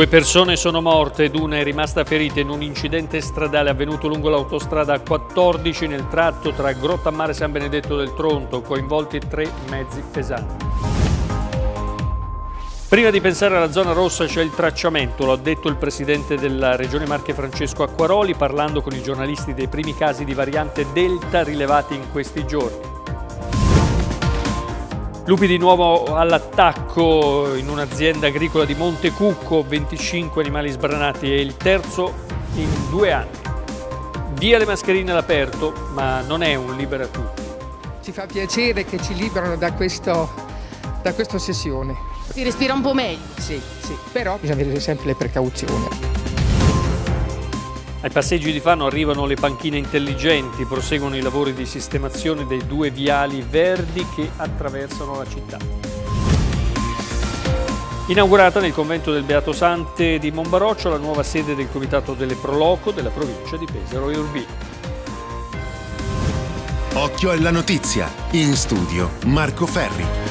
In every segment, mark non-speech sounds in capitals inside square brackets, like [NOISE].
Due persone sono morte ed una è rimasta ferita in un incidente stradale avvenuto lungo l'autostrada 14 nel tratto tra Grotta Mare e San Benedetto del Tronto, coinvolti tre mezzi pesanti. Prima di pensare alla zona rossa c'è il tracciamento, lo ha detto il presidente della Regione Marche Francesco Acquaroli parlando con i giornalisti dei primi casi di variante Delta rilevati in questi giorni. Lupi di nuovo all'attacco in un'azienda agricola di Montecucco, 25 animali sbranati e il terzo in due anni. Via le mascherine all'aperto, ma non è un libera tutti. Ci fa piacere che ci liberano da, questo, da questa ossessione. Si respira un po' meglio. Sì, sì, però bisogna avere sempre le precauzioni. Ai passeggi di Fano arrivano le panchine intelligenti, proseguono i lavori di sistemazione dei due viali verdi che attraversano la città. Inaugurata nel convento del Beato Sante di Monbaroccio la nuova sede del Comitato delle Proloco della provincia di Pesaro e Urbino. Occhio alla notizia. In studio Marco Ferri.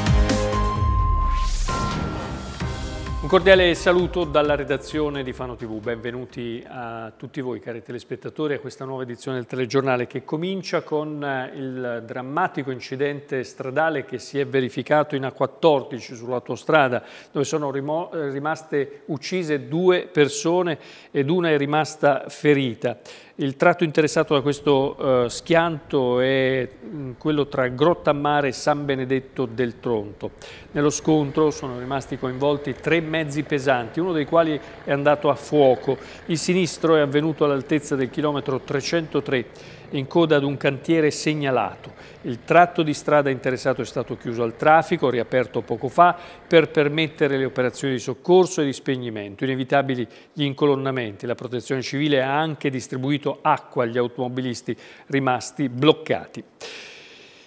Un cordiale saluto dalla redazione di Fano TV, benvenuti a tutti voi cari telespettatori a questa nuova edizione del telegiornale che comincia con eh, il drammatico incidente stradale che si è verificato in A14 sull'autostrada dove sono rimaste uccise due persone ed una è rimasta ferita. Il tratto interessato da questo eh, schianto è mm, quello tra Grotta Mare e San Benedetto del Tronto. Nello scontro sono rimasti coinvolti tre mezzi pesanti, uno dei quali è andato a fuoco. Il sinistro è avvenuto all'altezza del chilometro 303 in coda ad un cantiere segnalato. Il tratto di strada interessato è stato chiuso al traffico, riaperto poco fa, per permettere le operazioni di soccorso e di spegnimento. Inevitabili gli incolonnamenti. La protezione civile ha anche distribuito acqua agli automobilisti rimasti bloccati.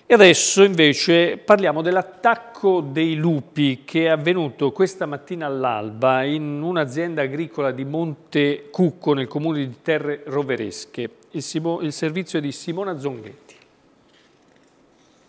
E adesso invece parliamo dell'attacco dei lupi che è avvenuto questa mattina all'alba in un'azienda agricola di Monte Cucco nel comune di Terre Roveresche il, Simo, il servizio di Simona Zonghetti.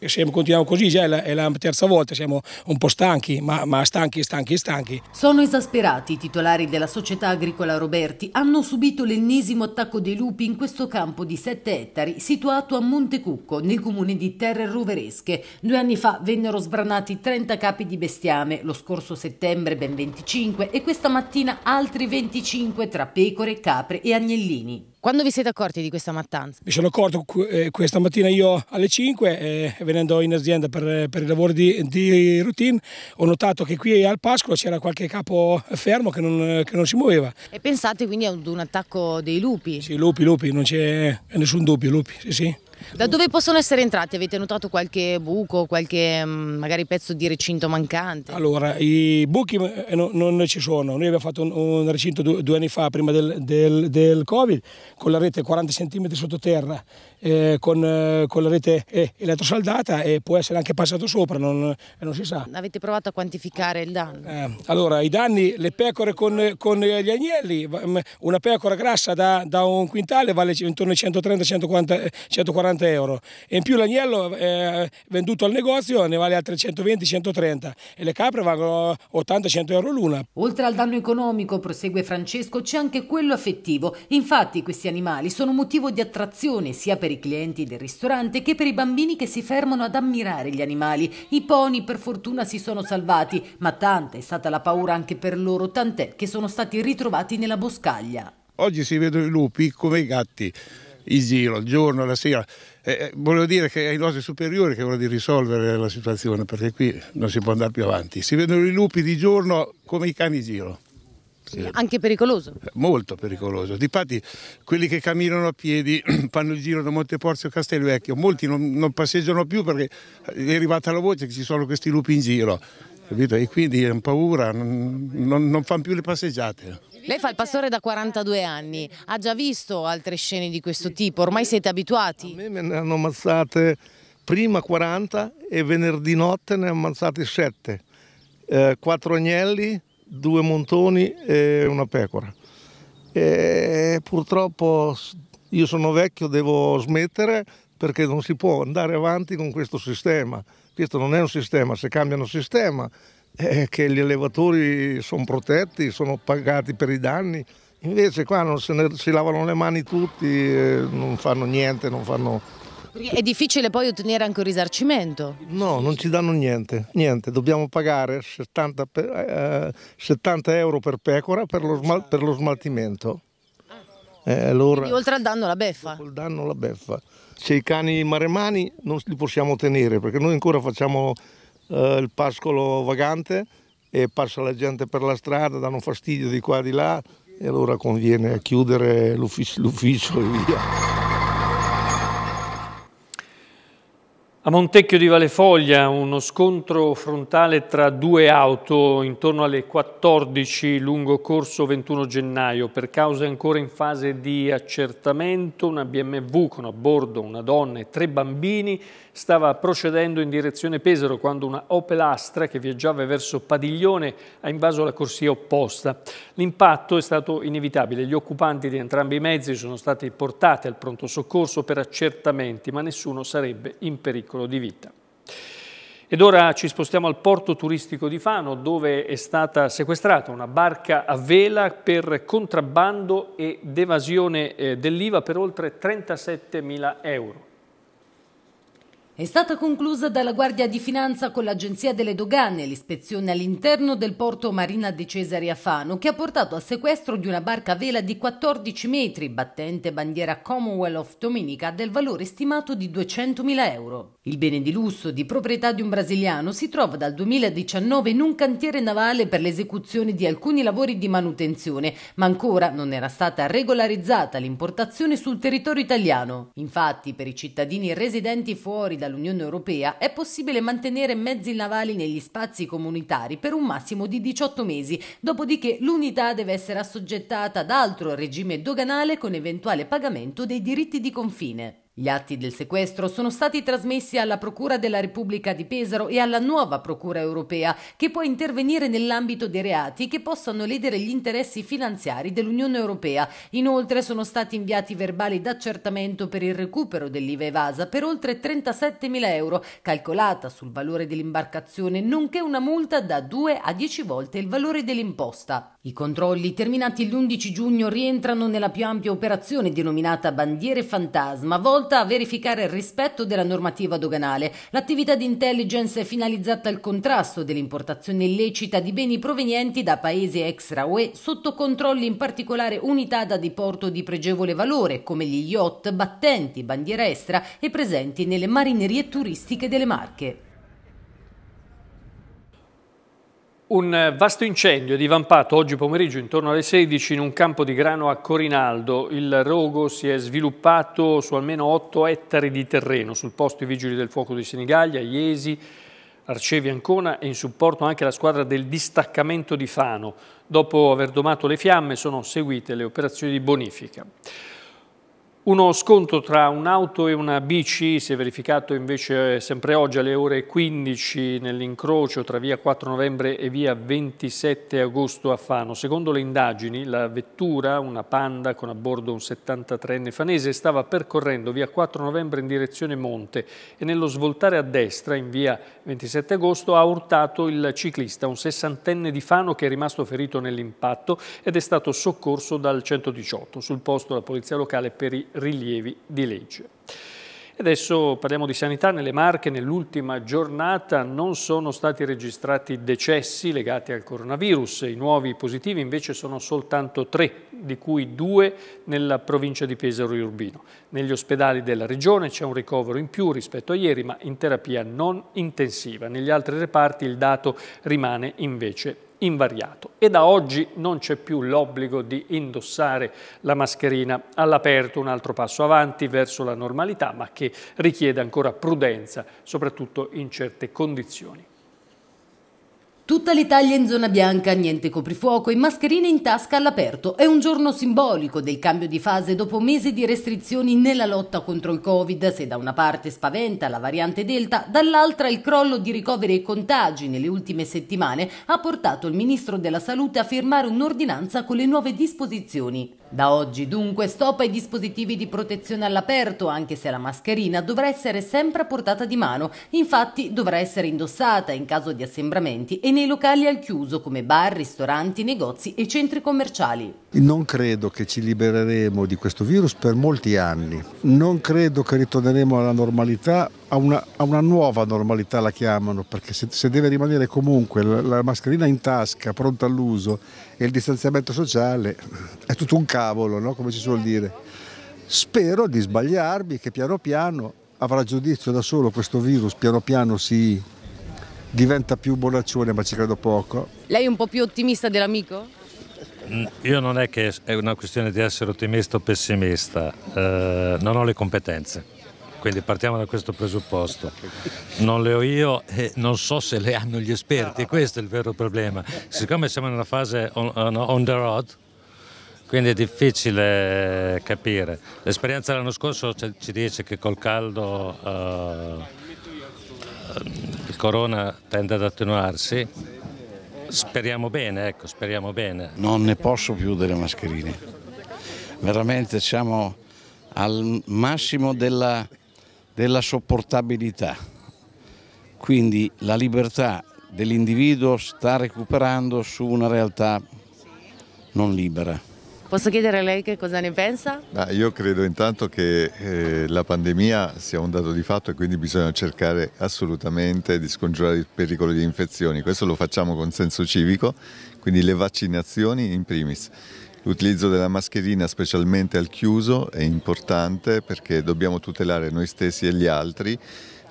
Se continuiamo così già cioè, è la, è la, terza volta, siamo un po' stanchi, ma, ma stanchi, stanchi, stanchi. Sono esasperati i titolari della società agricola Roberti. Hanno subito l'ennesimo attacco dei lupi in questo campo di 7 ettari situato a Montecucco, nel comune di Terre Roveresche. Due anni fa vennero sbranati 30 capi di bestiame, lo scorso settembre ben 25 e questa mattina altri 25 tra pecore, capre e agnellini. Quando vi siete accorti di questa mattanza? Mi sono accorto eh, questa mattina io alle 5, eh, venendo in azienda per, per i lavori di, di, routine, ho notato che qui al pascolo c'era qualche capo fermo che non, che non, si muoveva. E pensate quindi ad un attacco dei lupi? Sì, lupi, lupi, non c'è nessun dubbio, lupi, sì sì. Da dove possono essere entrati? Avete notato qualche buco, qualche mm, magari pezzo di recinto mancante? Allora, i buchi eh, non ci sono. Noi abbiamo fatto un, recinto due, anni fa, prima del, del, del, Covid, con la rete 40 cm sottoterra, eh, con, eh, con, la rete eh, elettrosaldata e può essere anche passato sopra, non, non, si sa. Avete provato a quantificare il danno? allora, i danni, le pecore con, con gli agnelli, mm, una pecora grassa da, da un quintale vale intorno ai 130-140 euro 180 euro e in più l'agnello eh, venduto al negozio ne vale altri 120-130 e le capre valgono 80-100 euro l'una. Oltre al danno economico, prosegue Francesco, c'è anche quello affettivo. Infatti questi animali sono motivo di attrazione sia per i clienti del ristorante che per i bambini che si fermano ad ammirare gli animali. I pony per fortuna si sono salvati, ma tanta è stata la paura anche per loro, tant'è che sono stati ritrovati nella boscaglia. Oggi si vedono i lupi come i gatti in giro, il giorno, la sera. Eh, eh volevo dire che è ai nostri superiori che è ora di risolvere la situazione, perché qui non si può andare più avanti. Si vedono i lupi di giorno come i cani in giro. Sì. Anche pericoloso? Eh, molto pericoloso. Difatti, quelli che camminano a piedi [CLEARS THROAT] fanno il giro da Monteporzio a Vecchio, molti non, non passeggiano più perché è arrivata la voce che ci sono questi lupi in giro. Capito? E quindi hanno paura, non, non, non fanno più le passeggiate. Lei fa il pastore da 42 anni, ha già visto altre scene di questo tipo, ormai siete abituati? A me ne hanno ammazzate prima 40 e venerdì notte ne hanno ammazzate 7. Eh, 4 agnelli, 2 montoni e una pecora. E purtroppo io sono vecchio, devo smettere perché non si può andare avanti con questo sistema. Questo non è un sistema, se cambiano sistema eh, che gli allevatori sono protetti, sono pagati per i danni, invece qua non se ne, si lavano le mani tutti, eh, non fanno niente, non fanno... È difficile poi ottenere anche un risarcimento? No, non ci danno niente, niente. dobbiamo pagare 70, per, eh, 70 eh, euro per pecora per lo, smal, per lo smaltimento. Eh, allora, oltre al danno la beffa? Il danno la beffa. Se i cani maremani non li possiamo tenere perché noi ancora facciamo eh, il pascolo vagante e passa la gente per la strada, danno fastidio di qua e di là e allora conviene chiudere l'ufficio, l'ufficio e via. A Montecchio di Valefoglia uno scontro frontale tra due auto intorno alle 14 lungo corso 21 gennaio per cause ancora in fase di accertamento una BMW con a bordo una donna e tre bambini stava procedendo in direzione Pesaro quando una Opel Astra che viaggiava verso Padiglione ha invaso la corsia opposta. L'impatto è stato inevitabile, gli occupanti di entrambi i mezzi sono stati portati al pronto soccorso per accertamenti ma nessuno sarebbe in pericolo ciclo di vita. Ed ora ci spostiamo al porto turistico di Fano dove è stata sequestrata una barca a vela per contrabbando ed evasione eh, dell'IVA per oltre 37 mila euro. È stata conclusa dalla Guardia di Finanza con l'Agenzia delle Dogane l'ispezione all'interno del porto Marina di Cesare a Fano che ha portato al sequestro di una barca a vela di 14 metri battente bandiera Commonwealth of Dominica del valore stimato di 200.000 euro. Il bene di lusso di proprietà di un brasiliano si trova dal 2019 in un cantiere navale per l'esecuzione di alcuni lavori di manutenzione ma ancora non era stata regolarizzata l'importazione sul territorio italiano. Infatti per i cittadini residenti fuori dall'Unione Europea, è possibile mantenere mezzi navali negli spazi comunitari per un massimo di 18 mesi, dopodiché l'unità deve essere assoggettata ad altro regime doganale con eventuale pagamento dei diritti di confine. Gli atti del sequestro sono stati trasmessi alla Procura della Repubblica di Pesaro e alla nuova Procura europea, che può intervenire nell'ambito dei reati che possano ledere gli interessi finanziari dell'Unione europea. Inoltre sono stati inviati verbali d'accertamento per il recupero dell'IVA evasa per oltre 37.000 euro, calcolata sul valore dell'imbarcazione, nonché una multa da 2 a 10 volte il valore dell'imposta. I controlli, terminati l'11 giugno, rientrano nella più ampia operazione denominata Bandiere Fantasma, volta volta a verificare il rispetto della normativa doganale. L'attività di intelligence è finalizzata al contrasto dell'importazione illecita di beni provenienti da paesi extra UE sotto controlli in particolare unità da diporto di pregevole valore come gli yacht, battenti, bandiera estra e presenti nelle marinerie turistiche delle Marche. Un vasto incendio è divampato oggi pomeriggio intorno alle 16 in un campo di grano a Corinaldo. Il rogo si è sviluppato su almeno 8 ettari di terreno. Sul posto i vigili del fuoco di Senigallia, Iesi, Arcevi Ancona e in supporto anche la squadra del distaccamento di Fano. Dopo aver domato le fiamme sono seguite le operazioni di bonifica. Uno scontro tra un'auto e una bici si è verificato invece sempre oggi alle ore 15 nell'incrocio tra via 4 novembre e via 27 agosto a Fano. Secondo le indagini la vettura, una panda con a bordo un 73enne fanese, stava percorrendo via 4 novembre in direzione Monte e nello svoltare a destra in via 27 agosto ha urtato il ciclista, un 60enne di Fano che è rimasto ferito nell'impatto ed è stato soccorso dal 118. Sul posto la polizia locale per i rilievi di legge. Adesso parliamo di sanità. Nelle Marche nell'ultima giornata non sono stati registrati decessi legati al coronavirus. I nuovi positivi invece sono soltanto tre, di cui due nella provincia di Pesaro e Urbino. Negli ospedali della regione c'è un ricovero in più rispetto a ieri, ma in terapia non intensiva. Negli altri reparti il dato rimane invece invariato e da oggi non c'è più l'obbligo di indossare la mascherina all'aperto, un altro passo avanti verso la normalità ma che richiede ancora prudenza, soprattutto in certe condizioni. Tutta l'Italia in zona bianca, niente coprifuoco e mascherine in tasca all'aperto. È un giorno simbolico del cambio di fase dopo mesi di restrizioni nella lotta contro il Covid. Se da una parte spaventa la variante Delta, dall'altra il crollo di ricoveri e contagi nelle ultime settimane ha portato il ministro della Salute a firmare un'ordinanza con le nuove disposizioni. Da oggi dunque stop ai dispositivi di protezione all'aperto, anche se la mascherina dovrà essere sempre a portata di mano, infatti dovrà essere indossata in caso di assembramenti e nei locali al chiuso come bar, ristoranti, negozi e centri commerciali. Non credo che ci libereremo di questo virus per molti anni, non credo che ritorneremo alla normalità a una, a una, nuova normalità la chiamano, perché se, se deve rimanere comunque la, la, mascherina in tasca, pronta all'uso, e il distanziamento sociale, [CLEARS THROAT] è tutto un cavolo, no? come si suol dire. Spero di sbagliarmi, che piano piano avrà giudizio da solo questo virus, piano piano si diventa più bonaccione, ma ci credo poco. Lei è un po' più ottimista dell'amico? Mm, io non è che è una questione di essere ottimista o pessimista, eh, non ho le competenze quindi partiamo da questo presupposto. Non le ho io e non so se le hanno gli esperti, questo è il vero problema. Siccome siamo nella fase on, on, on the road, quindi è difficile capire. L'esperienza dell'anno scorso ci dice che col caldo uh, il corona tende ad attenuarsi. Speriamo bene, ecco, speriamo bene. Non ne posso più delle mascherine. Veramente siamo al massimo della della sopportabilità. Quindi la libertà dell'individuo sta recuperando su una realtà non libera. Posso chiedere a lei che cosa ne pensa? Ma io credo intanto che eh, la pandemia sia un dato di fatto e quindi bisogna cercare assolutamente di scongiurare il pericolo di infezioni. Questo lo facciamo con senso civico, quindi le vaccinazioni in primis. L'utilizzo della mascherina, specialmente al chiuso, è importante perché dobbiamo tutelare noi stessi e gli altri,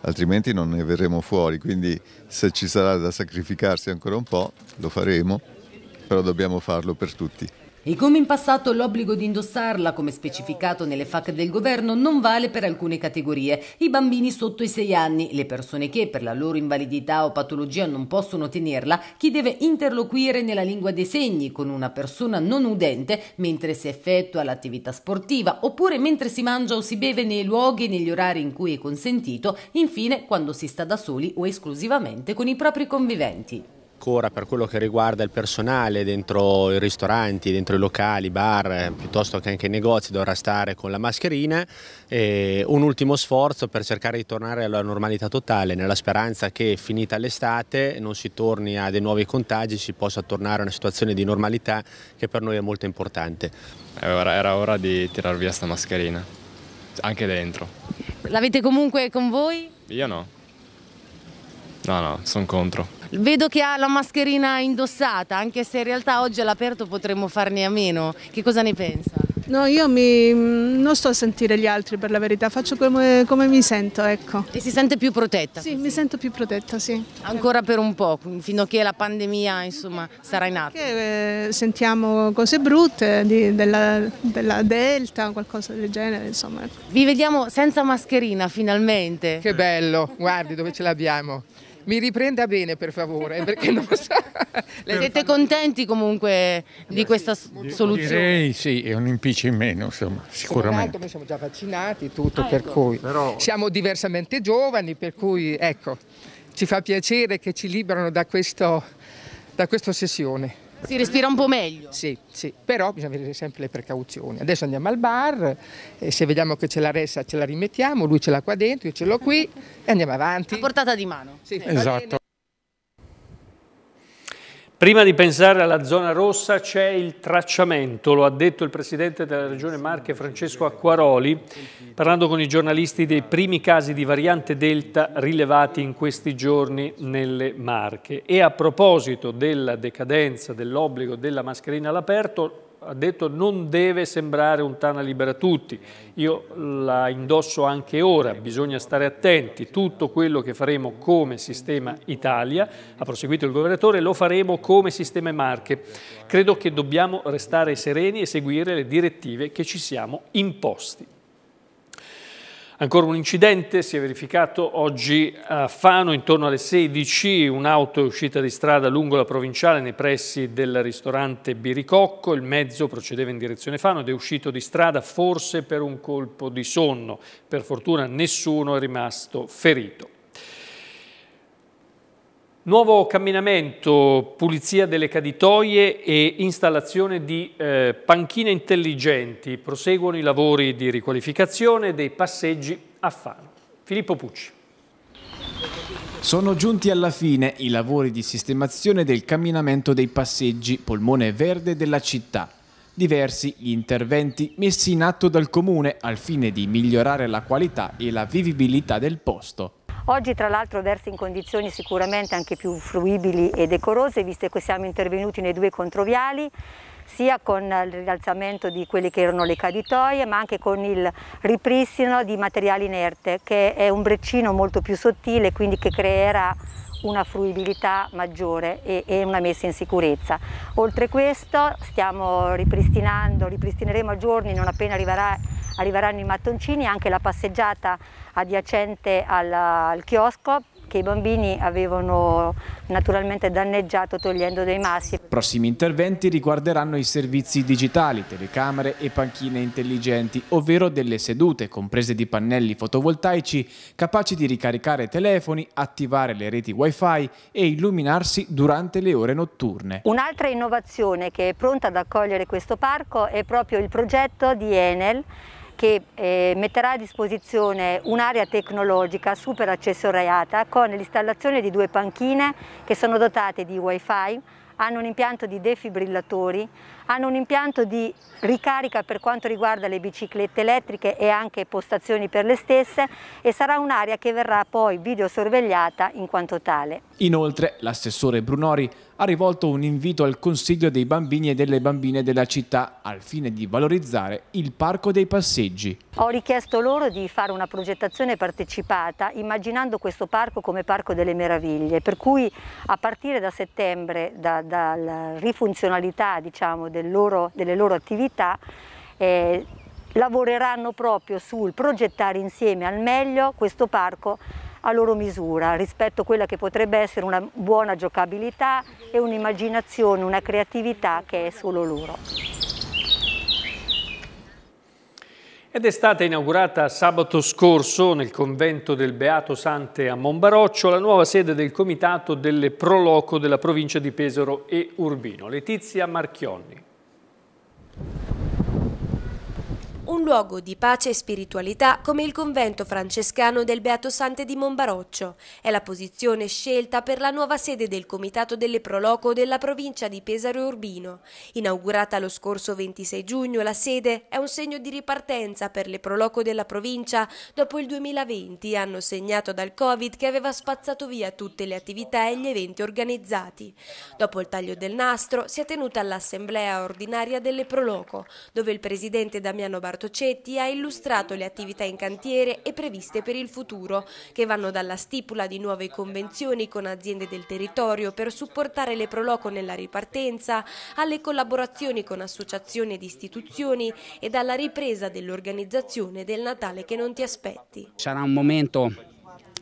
altrimenti non ne verremo fuori, quindi se ci sarà da sacrificarsi ancora un po' lo faremo, però dobbiamo farlo per tutti. E come in passato l'obbligo di indossarla, come specificato nelle FAC del governo, non vale per alcune categorie. I bambini sotto i 6 anni, le persone che per la loro invalidità o patologia non possono tenerla, chi deve interloquire nella lingua dei segni con una persona non udente mentre si effettua l'attività sportiva oppure mentre si mangia o si beve nei luoghi e negli orari in cui è consentito, infine quando si sta da soli o esclusivamente con i propri conviventi ancora per quello che riguarda il personale dentro i ristoranti, dentro i locali, i bar, eh, piuttosto che anche i negozi dovrà stare con la mascherina, e un ultimo sforzo per cercare di tornare alla normalità totale nella speranza che finita l'estate non si torni a dei nuovi contagi, si possa tornare a una situazione di normalità che per noi è molto importante. Eh, era ora di tirar via sta mascherina, anche dentro. L'avete comunque con voi? Io no. No, no, sono contro. Vedo che ha la mascherina indossata, anche se in realtà oggi all'aperto potremmo farne a meno. Che cosa ne pensa? No, io mi, mm, non sto a sentire gli altri per la verità, faccio come, come mi sento, ecco. E si sente più protetta? Sì, così. mi sento più protetta, sì. Ancora per un po', fino a che la pandemia insomma, sarà in atto? Perché, eh, sentiamo cose brutte di, della, della, Delta, qualcosa del genere, insomma. Ecco. Vi vediamo senza mascherina, finalmente. Che bello, guardi dove ce l'abbiamo. Mi riprenda bene per favore, perché non so. Le [LAUGHS] siete contenti comunque di questa soluzione? Direi sì, è un impiccio in meno, insomma, sicuramente. noi siamo già vaccinati, tutto, ah, per ecco. cui Però... siamo diversamente giovani, per cui ecco, ci fa piacere che ci liberano da, questo, da questa ossessione. Si respira un po' meglio? Sì, sì, però bisogna avere sempre le precauzioni. Adesso andiamo al bar, eh, se vediamo che c'è la ressa ce la rimettiamo, lui ce l'ha qua dentro, io ce l'ho qui e andiamo avanti. A portata di mano. Sì, esatto. Prima di pensare alla zona rossa c'è il tracciamento, lo ha detto il Presidente della Regione Marche Francesco Acquaroli, parlando con i giornalisti dei primi casi di variante Delta rilevati in questi giorni nelle Marche. E a proposito della decadenza dell'obbligo della mascherina all'aperto, ha detto non deve sembrare un Tana libera tutti, io la indosso anche ora, bisogna stare attenti, tutto quello che faremo come sistema Italia, ha proseguito il governatore, lo faremo come sistema Marche. Credo che dobbiamo restare sereni e seguire le direttive che ci siamo imposti. Ancora un incidente si è verificato oggi a Fano intorno alle 16, un'auto è uscita di strada lungo la provinciale nei pressi del ristorante Biricocco, il mezzo procedeva in direzione Fano ed è uscito di strada forse per un colpo di sonno, per fortuna nessuno è rimasto ferito. Nuovo camminamento, pulizia delle caditoie e installazione di eh, panchine intelligenti. Proseguono i lavori di riqualificazione dei passeggi a Fano. Filippo Pucci. Sono giunti alla fine i lavori di sistemazione del camminamento dei passeggi polmone verde della città. Diversi gli interventi messi in atto dal comune al fine di migliorare la qualità e la vivibilità del posto. Oggi tra l'altro versa in condizioni sicuramente anche più fruibili e decorose, visto che siamo intervenuti nei due controviali, sia con il rialzamento di quelle che erano le caditoie, ma anche con il ripristino di materiale inerte, che è un breccino molto più sottile, quindi che creerà una fruibilità maggiore e, e una messa in sicurezza. Oltre questo stiamo ripristinando, ripristineremo a giorni non appena arriverà arriveranno i mattoncini, anche la passeggiata adiacente al, al chiosco che i bambini avevano naturalmente danneggiato togliendo dei massi. Prossimi interventi riguarderanno i servizi digitali, telecamere e panchine intelligenti, ovvero delle sedute comprese di pannelli fotovoltaici capaci di ricaricare telefoni, attivare le reti wifi e illuminarsi durante le ore notturne. Un'altra innovazione che è pronta ad accogliere questo parco è proprio il progetto di Enel che eh, metterà a disposizione un'area tecnologica super accessoriata con l'installazione di due panchine che sono dotate di wifi, hanno un impianto di defibrillatori, hanno un impianto di ricarica per quanto riguarda le biciclette elettriche e anche postazioni per le stesse e sarà un'area che verrà poi videosorvegliata in quanto tale. Inoltre l'assessore Brunori ha rivolto un invito al Consiglio dei bambini e delle bambine della città al fine di valorizzare il Parco dei Passeggi. Ho richiesto loro di fare una progettazione partecipata immaginando questo parco come Parco delle Meraviglie, per cui a partire da settembre, da, dalla rifunzionalità diciamo, del loro, delle loro attività eh, lavoreranno proprio sul progettare insieme al meglio questo parco a loro misura rispetto a quella che potrebbe essere una buona giocabilità e un'immaginazione, una creatività che è solo loro. ed è stata inaugurata sabato scorso nel convento del Beato Sante a Monbaroccio la nuova sede del Comitato delle Proloco della provincia di Pesaro e Urbino. Letizia Marchionni un luogo di pace e spiritualità come il convento francescano del Beato Sante di Monbaroccio. È la posizione scelta per la nuova sede del Comitato delle Proloco della provincia di Pesaro Urbino. Inaugurata lo scorso 26 giugno, la sede è un segno di ripartenza per le Proloco della provincia dopo il 2020, anno segnato dal Covid che aveva spazzato via tutte le attività e gli eventi organizzati. Dopo il taglio del nastro si è tenuta l'assemblea ordinaria delle Proloco, dove il presidente Damiano Barocco Cetti ha illustrato le attività in cantiere e previste per il futuro, che vanno dalla stipula di nuove convenzioni con aziende del territorio per supportare le Proloco nella ripartenza, alle collaborazioni con associazioni ed istituzioni e dalla ripresa dell'organizzazione del Natale che non ti aspetti. Sarà un momento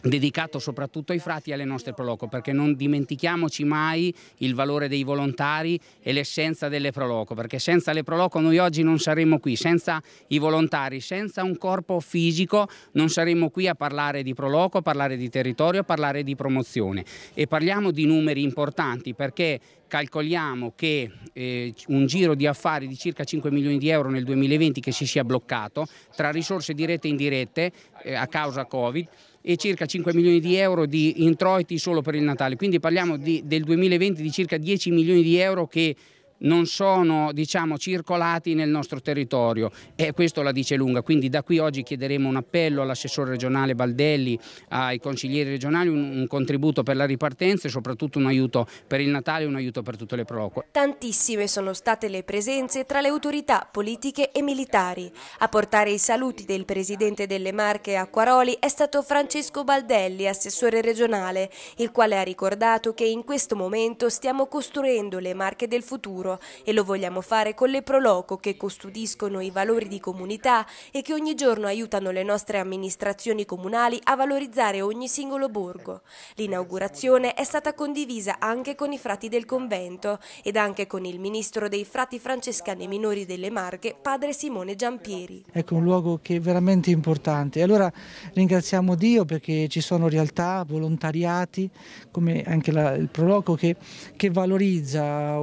dedicato soprattutto ai frati e alle nostre proloco, perché non dimentichiamoci mai il valore dei volontari e l'essenza delle proloco, perché senza le proloco noi oggi non saremmo qui, senza i volontari, senza un corpo fisico non saremmo qui a parlare di proloco, parlare di territorio, parlare di promozione e parliamo di numeri importanti perché calcoliamo che eh, un giro di affari di circa 5 milioni di euro nel 2020 che si sia bloccato tra risorse dirette e indirette eh, a causa Covid e circa 5 milioni di euro di introiti solo per il Natale, quindi parliamo di, del 2020 di circa 10 milioni di euro che non sono diciamo, circolati nel nostro territorio e questo la dice lunga, quindi da qui oggi chiederemo un appello all'assessore regionale Baldelli, ai consiglieri regionali, un, un, contributo per la ripartenza e soprattutto un aiuto per il Natale e un aiuto per tutte le proloque. Tantissime sono state le presenze tra le autorità politiche e militari. A portare i saluti del presidente delle Marche Acquaroli è stato Francesco Baldelli, assessore regionale, il quale ha ricordato che in questo momento stiamo costruendo le Marche del futuro nostro e lo vogliamo fare con le proloco che custodiscono i valori di comunità e che ogni giorno aiutano le nostre amministrazioni comunali a valorizzare ogni singolo borgo. L'inaugurazione è stata condivisa anche con i frati del convento ed anche con il ministro dei frati francescani minori delle Marche, padre Simone Giampieri. Ecco un luogo che è veramente importante. Allora ringraziamo Dio perché ci sono realtà, volontariati, come anche la, il proloco che, che valorizza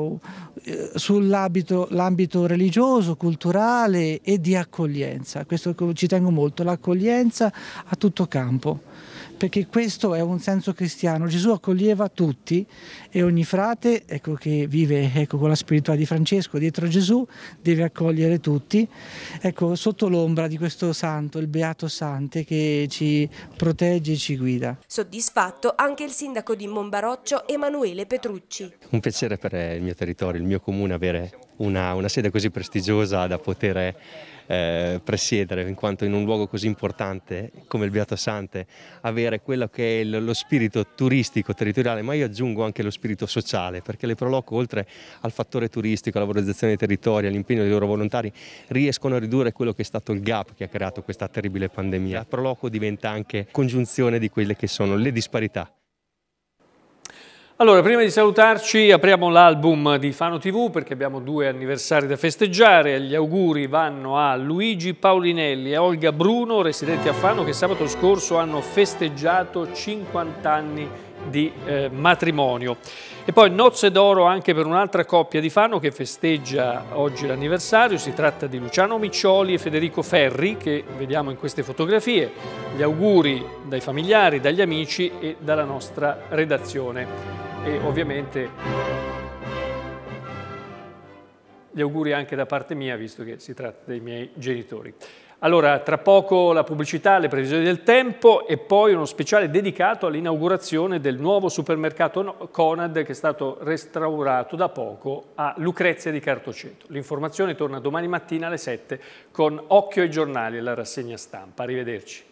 eh, sull'ambito religioso, culturale e di accoglienza. Questo ci tengo molto, l'accoglienza a tutto campo perché questo è un senso cristiano. Gesù accoglieva tutti e ogni frate ecco, che vive ecco, con la spiritualità di Francesco dietro Gesù deve accogliere tutti, ecco, sotto l'ombra di questo santo, il Beato Sante che ci protegge e ci guida. Soddisfatto anche il sindaco di Monbaroccio Emanuele Petrucci. Un piacere per il mio territorio, il mio comune avere una, una sede così prestigiosa da poter eh, presiedere, in quanto in un luogo così importante come il Beato Sante avere quello che è lo spirito turistico, territoriale, ma io aggiungo anche lo spirito sociale, perché le Proloco oltre al fattore turistico, alla valorizzazione dei territori, all'impegno dei loro volontari, riescono a ridurre quello che è stato il gap che ha creato questa terribile pandemia. La Proloco diventa anche congiunzione di quelle che sono le disparità allora, prima di salutarci, apriamo l'album di Fano TV perché abbiamo due anniversari da festeggiare. Gli auguri vanno a Luigi Paulinelli e Olga Bruno, residenti a Fano, che sabato scorso hanno festeggiato 50 anni di eh, matrimonio. E poi nozze d'oro anche per un'altra coppia di Fano che festeggia oggi l'anniversario, si tratta di Luciano Miccioli e Federico Ferri che vediamo in queste fotografie. Gli auguri dai familiari, dagli amici e dalla nostra redazione e ovviamente gli auguri anche da parte mia, visto che si tratta dei miei genitori. Allora, tra poco la pubblicità, le previsioni del tempo e poi uno speciale dedicato all'inaugurazione del nuovo supermercato Conad che è stato restaurato da poco a Lucrezia di Cartoceto. L'informazione torna domani mattina alle 7 con Occhio ai giornali e la rassegna stampa. Arrivederci.